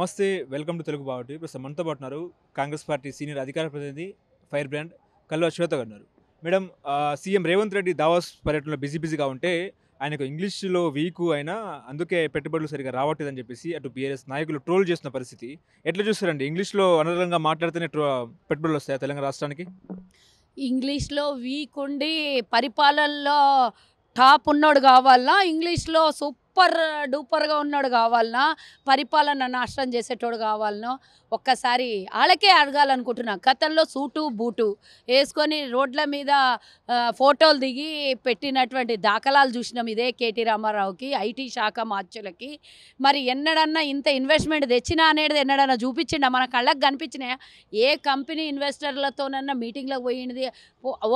నమస్తే welcome to Telugu బావటి ప్రస్తుతం మనతో పాటు ఉన్నారు కాంగ్రెస్ పార్టీ సీనియర్ అధికార ప్రతినిధి ఫైర్ బ్రాండ్ కల్వ శ్వేత గారు ఉన్నారు madam CM Revanth Reddy Davos పర్యటనలో బిజీ బిజీగా ఉంటే ఆయనకు ఇంగ్లీష్లో వీక్ అయినా అందుకే పెట్టుబడులు సరిగా రావట్లేదని చెప్పేసి అటు బీఆర్ఎస్ నాయకులు ట్రోల్ చేస్తున్న పరిస్థితి ఎట్లా చూస్తారండి ఇంగ్లీష్లో అనర్హంగా మాట్లాడితేనే పెట్టుబడులు వస్తాయా తెలంగాణ రాష్ట్రానికి ఇంగ్లీష్లో వీక్ ఉండి పరిపాలనలో టాప్ ఉన్నాడు కావాలా ఇంగ్లీష్లో సూప్ సూపర్ డూపర్గా ఉన్నాడు కావాలనా పరిపాలన నాశనం చేసేటోడు కావాలనో ఒక్కసారి వాళ్ళకే అడగాలనుకుంటున్నా గతంలో సూటు బూటు వేసుకొని రోడ్ల మీద ఫోటోలు దిగి పెట్టినటువంటి దాఖలాలు చూసినాం ఇదే కేటీ రామారావుకి ఐటీ శాఖ మార్చులకి మరి ఎన్నడన్నా ఇంత ఇన్వెస్ట్మెంట్ తెచ్చినా అనేది ఎన్నడన్నా చూపించిండా మన కళ్ళకు కనిపించినాయా ఏ కంపెనీ ఇన్వెస్టర్లతోనన్నా మీటింగ్లో పోయింది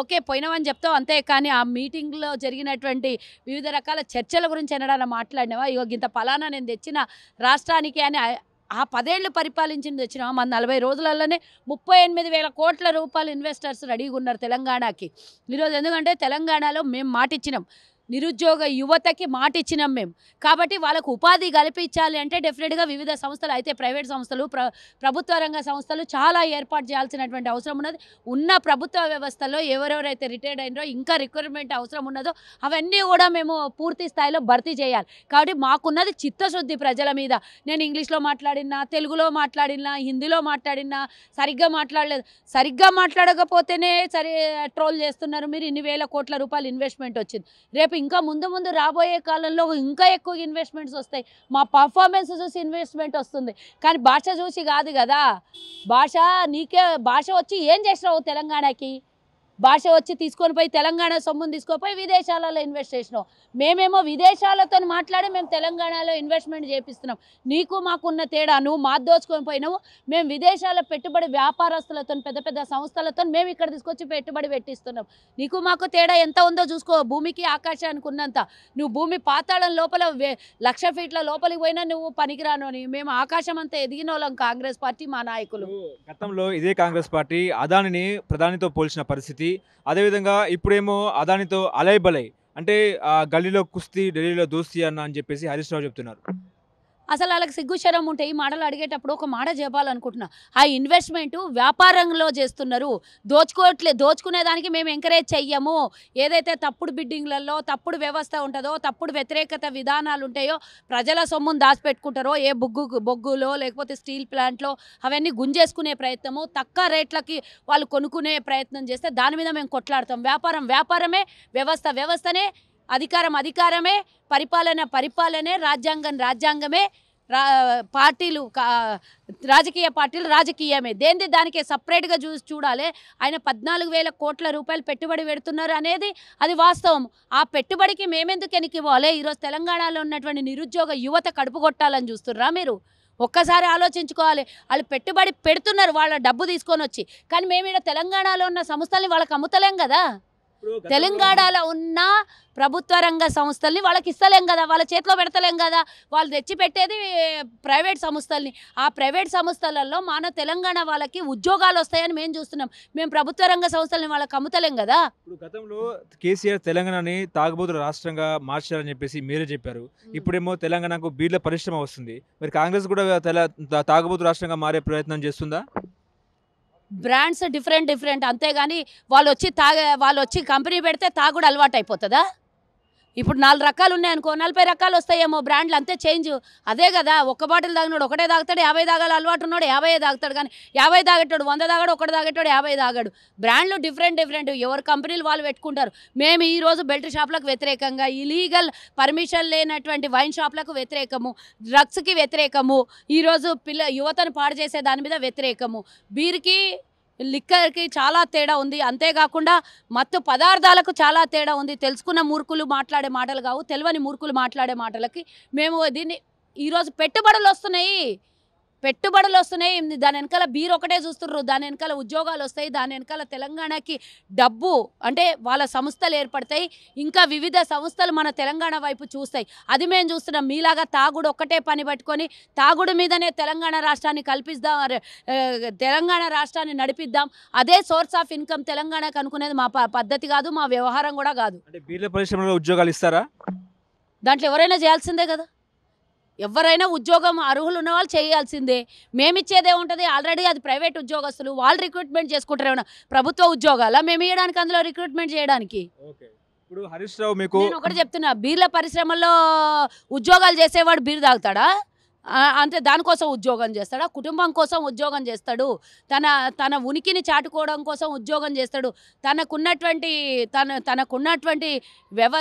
ఓకే పోయినామని చెప్తాం అంతే కానీ ఆ మీటింగ్లో జరిగినటువంటి వివిధ రకాల చర్చల గురించి ఎన్నడన్నా మాట్లాడినావా ఇగో ఇంత ఫలానా నేను తెచ్చిన రాష్ట్రానికి అని ఆ పదేళ్లు పరిపాలించింది తెచ్చిన మన నలభై రోజులలోనే ముప్పై ఎనిమిది వేల కోట్ల రూపాయలు ఇన్వెస్టర్స్ రెడీగా ఉన్నారు తెలంగాణకి ఈరోజు ఎందుకంటే తెలంగాణలో మేము మాటిచ్చినాం నిరుద్యోగ యువతకి మాట ఇచ్చినాం మేము కాబట్టి వాళ్ళకు ఉపాధి కల్పించాలి అంటే డెఫినెట్గా వివిధ సంస్థలు అయితే ప్రైవేట్ సంస్థలు ప్ర ప్రభుత్వ రంగ సంస్థలు చాలా ఏర్పాటు చేయాల్సినటువంటి అవసరం ఉన్నది ఉన్న ప్రభుత్వ వ్యవస్థలో ఎవరెవరైతే రిటైర్డ్ అయినారో ఇంకా రిక్వైర్మెంట్ అవసరం ఉన్నదో అవన్నీ కూడా మేము పూర్తి స్థాయిలో భర్తీ చేయాలి కాబట్టి మాకున్నది చిత్తశుద్ధి ప్రజల మీద నేను ఇంగ్లీష్లో మాట్లాడినా తెలుగులో మాట్లాడినా హిందీలో మాట్లాడినా సరిగ్గా మాట్లాడలేదు సరిగ్గా మాట్లాడకపోతేనే సరే ట్రోల్ చేస్తున్నారు మీరు ఇన్ని వేల కోట్ల రూపాయలు ఇన్వెస్ట్మెంట్ వచ్చింది రేపు రేపు ఇంకా ముందు ముందు రాబోయే కాలంలో ఇంకా ఎక్కువ ఇన్వెస్ట్మెంట్స్ వస్తాయి మా పర్ఫార్మెన్స్ చూసి ఇన్వెస్ట్మెంట్ వస్తుంది కానీ భాష చూసి కాదు కదా భాష నీకే భాష వచ్చి ఏం చేసినావు తెలంగాణకి భాష వచ్చి తీసుకొని పోయి తెలంగాణ సొమ్మును తీసుకుపోయి విదేశాలలో ఇన్వెస్ట్ చేసినావు మేమేమో విదేశాలతో మాట్లాడి మేము తెలంగాణలో ఇన్వెస్ట్మెంట్ చేపిస్తున్నాం నీకు మాకున్న తేడా నువ్వు మా దోచుకొని పోయినావు మేము విదేశాల పెట్టుబడి వ్యాపారస్తులతో పెద్ద పెద్ద సంస్థలతో మేము ఇక్కడ తీసుకొచ్చి పెట్టుబడి పెట్టిస్తున్నాం నీకు మాకు తేడా ఎంత ఉందో చూసుకో భూమికి ఆకాశానికి ఉన్నంత నువ్వు భూమి పాతాళం లోపల లక్ష ఫీట్ల లోపలికి పోయినా నువ్వు పనికిరాను అని మేము ఆకాశం అంతా ఎదిగిన వాళ్ళం కాంగ్రెస్ పార్టీ మా నాయకులు గతంలో ఇదే కాంగ్రెస్ పార్టీ అదానిని ప్రధానితో పోల్చిన పరిస్థితి కుస్తీ అదేవిధంగా ఇప్పుడేమో అదానితో అలై బలై అంటే గల్లీలో కుస్తీ ఢిల్లీలో దోస్తీ అన్న అని చెప్పేసి హరీష్ రావు చెప్తున్నారు అసలు వాళ్ళకి సిగ్గుశరం ఉంటే ఈ మాటలు అడిగేటప్పుడు ఒక మాట చెప్పాలనుకుంటున్నా ఆ ఇన్వెస్ట్మెంట్ వ్యాపారంలో చేస్తున్నారు దోచుకోవట్లే దోచుకునేదానికి మేము ఎంకరేజ్ చెయ్యము ఏదైతే తప్పుడు బిడ్డింగ్లలో తప్పుడు వ్యవస్థ ఉంటుందో తప్పుడు వ్యతిరేకత విధానాలు ఉంటాయో ప్రజల సొమ్మును దాచిపెట్టుకుంటారో ఏ బొగ్గు బొగ్గులో లేకపోతే స్టీల్ ప్లాంట్లో అవన్నీ గుంజేసుకునే ప్రయత్నము తక్కువ రేట్లకి వాళ్ళు కొనుక్కునే ప్రయత్నం చేస్తే దాని మీద మేము కొట్లాడతాం వ్యాపారం వ్యాపారమే వ్యవస్థ వ్యవస్థనే అధికారం అధికారమే పరిపాలన పరిపాలనే రాజ్యాంగం రాజ్యాంగమే రా పార్టీలు రాజకీయ పార్టీలు రాజకీయమే దేంది దానికి సపరేట్గా చూ చూడాలి ఆయన పద్నాలుగు వేల కోట్ల రూపాయలు పెట్టుబడి పెడుతున్నారు అనేది అది వాస్తవం ఆ పెట్టుబడికి మేమెందుకు ఎనికి ఇవ్వాలి ఈరోజు తెలంగాణలో ఉన్నటువంటి నిరుద్యోగ యువత కడుపు కొట్టాలని చూస్తున్నారా మీరు ఒక్కసారి ఆలోచించుకోవాలి వాళ్ళు పెట్టుబడి పెడుతున్నారు వాళ్ళ డబ్బు తీసుకొని వచ్చి కానీ మేము ఇక్కడ తెలంగాణలో ఉన్న సంస్థల్ని వాళ్ళకి అమ్ముతలేం కదా తెలంగాణలో ఉన్న ప్రభుత్వ రంగ సంస్థల్ని వాళ్ళకి ఇస్తలేం కదా వాళ్ళ చేతిలో పెడతలేం కదా వాళ్ళు తెచ్చి పెట్టేది ప్రైవేట్ సంస్థల్ని ఆ ప్రైవేట్ సంస్థలలో మన తెలంగాణ వాళ్ళకి ఉద్యోగాలు వస్తాయని మేము చూస్తున్నాం మేము ప్రభుత్వ రంగ సంస్థలని వాళ్ళకి అమ్ముతలేం కదా ఇప్పుడు గతంలో కేసీఆర్ తెలంగాణని తాగుబోతుల రాష్ట్రంగా మార్చారని చెప్పేసి మీరే చెప్పారు ఇప్పుడేమో తెలంగాణకు బీర్ల పరిశ్రమ వస్తుంది మరి కాంగ్రెస్ కూడా తాగుబోతు రాష్ట్రంగా మారే ప్రయత్నం చేస్తుందా బ్రాండ్స్ డిఫరెంట్ డిఫరెంట్ అంతేగాని వాళ్ళు వచ్చి తాగే వాళ్ళు వచ్చి కంపెనీ పెడితే తాగుడు అలవాటు అయిపోతుందా ఇప్పుడు నాలుగు రకాలు ఉన్నాయనుకో నలభై రకాలు వస్తాయేమో బ్రాండ్లు అంతే చేంజ్ అదే కదా ఒక్క బాటిల్ తాగినాడు ఒకటే తాగుతాడు యాభై తాగాలి అలవాటు ఉన్నాడు యాభై తాగుతాడు కానీ యాభై తాగేటాడు వంద తాగాడు ఒకటి తాగేటాడు యాభై తాగాడు బ్రాండ్లు డిఫరెంట్ డిఫరెంట్ ఎవరి కంపెనీలు వాళ్ళు పెట్టుకుంటారు మేము ఈరోజు బెల్ట్ షాప్లకు వ్యతిరేకంగా ఇలీగల్ పర్మిషన్ లేనటువంటి వైన్ షాప్లకు వ్యతిరేకము డ్రగ్స్కి వ్యతిరేకము ఈరోజు పిల్ల యువతను పాడు చేసే దాని మీద వ్యతిరేకము బీర్కి లిక్కర్కి చాలా తేడా ఉంది అంతేకాకుండా మత్తు పదార్థాలకు చాలా తేడా ఉంది తెలుసుకున్న మూర్ఖులు మాట్లాడే మాటలు కావు తెలియని మూర్ఖులు మాట్లాడే మాటలకి మేము దీన్ని ఈరోజు పెట్టుబడులు వస్తున్నాయి పెట్టుబడులు వస్తున్నాయి దాని వెనకాల బీరు ఒకటే చూస్తున్నారు దాని వెనకాల ఉద్యోగాలు వస్తాయి దాని వెనకాల తెలంగాణకి డబ్బు అంటే వాళ్ళ సంస్థలు ఏర్పడతాయి ఇంకా వివిధ సంస్థలు మన తెలంగాణ వైపు చూస్తాయి అది మేము చూస్తున్నాం మీలాగా తాగుడు ఒక్కటే పని పట్టుకొని తాగుడు మీదనే తెలంగాణ రాష్ట్రాన్ని కల్పిద్దాం తెలంగాణ రాష్ట్రాన్ని నడిపిద్దాం అదే సోర్స్ ఆఫ్ ఇన్కమ్ తెలంగాణకు అనుకునేది మా పద్ధతి కాదు మా వ్యవహారం కూడా కాదు ఉద్యోగాలు ఇస్తారా దాంట్లో ఎవరైనా చేయాల్సిందే కదా ఎవరైనా ఉద్యోగం అర్హులు ఉన్న వాళ్ళు చేయాల్సిందే మేమిచ్చేదే ఉంటుంది ఆల్రెడీ అది ప్రైవేట్ ఉద్యోగస్తులు వాళ్ళు రిక్రూట్మెంట్ చేసుకుంటారు ఏమైనా ప్రభుత్వ ఉద్యోగాల మేము ఇవ్వడానికి అందులో రిక్రూట్మెంట్ చేయడానికి నేను ఒకటి చెప్తున్నా బీర్ల పరిశ్రమల్లో ఉద్యోగాలు చేసేవాడు బీర్ తాగుతాడా అంటే దానికోసం ఉద్యోగం చేస్తాడు కుటుంబం కోసం ఉద్యోగం చేస్తాడు తన తన ఉనికిని చాటుకోవడం కోసం ఉద్యోగం చేస్తాడు తనకున్నటువంటి తన తనకున్నటువంటి వ్యవ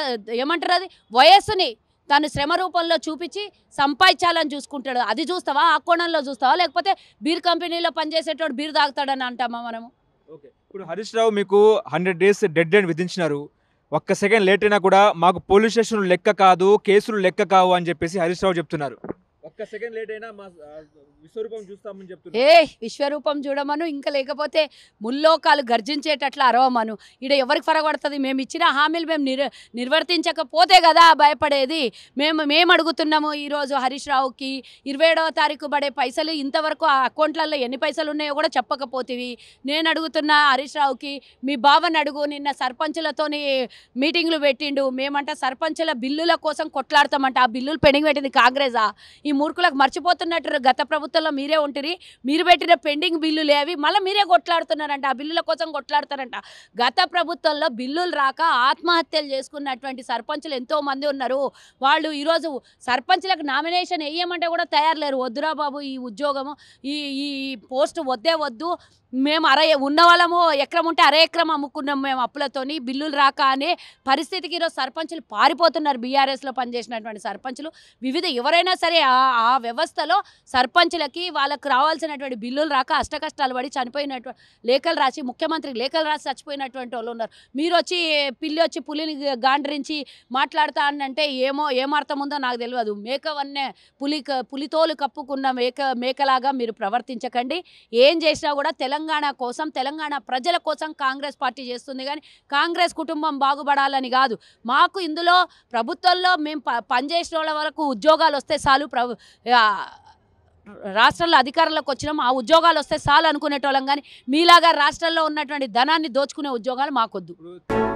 ఏమంటారు అది వయస్సుని తను శ్రమ రూపంలో చూపించి సంపాదించాలని చూసుకుంటాడు అది చూస్తావా ఆ కోణంలో చూస్తావా లేకపోతే బీర్ కంపెనీలో పనిచేసేటోడు బీర్ తాగుతాడని అంటామా మనము ఓకే ఇప్పుడు హరీష్ రావు మీకు హండ్రెడ్ డేస్ డెడ్ డైన్ విధించినారు ఒక్క సెకండ్ లేట్ అయినా కూడా మాకు పోలీస్ స్టేషన్లు లెక్క కాదు కేసులు లెక్క కావు అని చెప్పేసి హరీష్ రావు చెప్తున్నారు ఒక్క సెకండ్ లేట్ అయినా విశ్వరూపం చూస్తామని చెప్తున్నా ఏ విశ్వరూపం చూడమను ఇంకా లేకపోతే ముల్లోకాలు గర్జించేటట్లు అరవమను ఇక్కడ ఎవరికి పడగొడుతుంది మేము ఇచ్చిన హామీలు మేము నిర్ నిర్వర్తించకపోతే కదా భయపడేది మేము మేము అడుగుతున్నాము ఈరోజు హరీష్ రావుకి ఇరవై ఏడవ తారీఖు పడే పైసలు ఇంతవరకు ఆ అకౌంట్లలో ఎన్ని పైసలు ఉన్నాయో కూడా చెప్పకపోతేవి నేను అడుగుతున్నా హరీష్ రావుకి మీ బావని అడుగు నిన్న సర్పంచులతోని మీటింగ్లు పెట్టిండు మేమంట సర్పంచుల బిల్లుల కోసం కొట్లాడతామంట ఆ బిల్లులు పెండింగ్ పెట్టింది కాంగ్రెసా ఈ మూర్ఖులకు మర్చిపోతున్నట్టు గత ప్రభుత్వంలో మీరే ఉంటుంది మీరు పెట్టిన పెండింగ్ బిల్లులు అవి మళ్ళీ మీరే కొట్లాడుతున్నారంట ఆ బిల్లుల కోసం కొట్లాడుతారంట గత ప్రభుత్వంలో బిల్లులు రాక ఆత్మహత్యలు చేసుకున్నటువంటి సర్పంచులు ఎంతోమంది ఉన్నారు వాళ్ళు ఈరోజు సర్పంచ్లకు నామినేషన్ వేయమంటే కూడా తయారు లేరు వద్దురా బాబు ఈ ఉద్యోగము ఈ ఈ పోస్ట్ వద్దే వద్దు మేము అర ఉన్న వాళ్ళము ఎకరం ఉంటే అరే ఎకరం అమ్ముకున్నాం మేము అప్పులతోని బిల్లులు రాక అనే పరిస్థితికి ఈరోజు సర్పంచులు పారిపోతున్నారు బీఆర్ఎస్లో పనిచేసినటువంటి సర్పంచులు వివిధ ఎవరైనా సరే ఆ వ్యవస్థలో సర్పంచులకి వాళ్ళకు రావాల్సినటువంటి బిల్లులు రాక అష్టకష్టాలు పడి చనిపోయినటువంటి లేఖలు రాసి ముఖ్యమంత్రికి లేఖలు రాసి చచ్చిపోయినటువంటి వాళ్ళు ఉన్నారు మీరు వచ్చి పిల్లి వచ్చి పులిని గాండ్రించి మాట్లాడుతా అంటే ఏమో ఏమర్థం ఉందో నాకు తెలియదు మేక వన్నే పులి పులితోలు కప్పుకున్న మేక మేకలాగా మీరు ప్రవర్తించకండి ఏం చేసినా కూడా తెలంగాణ తెలంగాణ కోసం తెలంగాణ ప్రజల కోసం కాంగ్రెస్ పార్టీ చేస్తుంది కానీ కాంగ్రెస్ కుటుంబం బాగుపడాలని కాదు మాకు ఇందులో ప్రభుత్వంలో మేము ప పనిచేసిన వాళ్ళ వరకు ఉద్యోగాలు వస్తే చాలు ప్రభు రాష్ట్రంలో అధికారంలోకి వచ్చినాం ఆ ఉద్యోగాలు వస్తే చాలు అనుకునేటోళ్ళం కానీ మీలాగా రాష్ట్రంలో ఉన్నటువంటి ధనాన్ని దోచుకునే ఉద్యోగాలు మాకొద్దు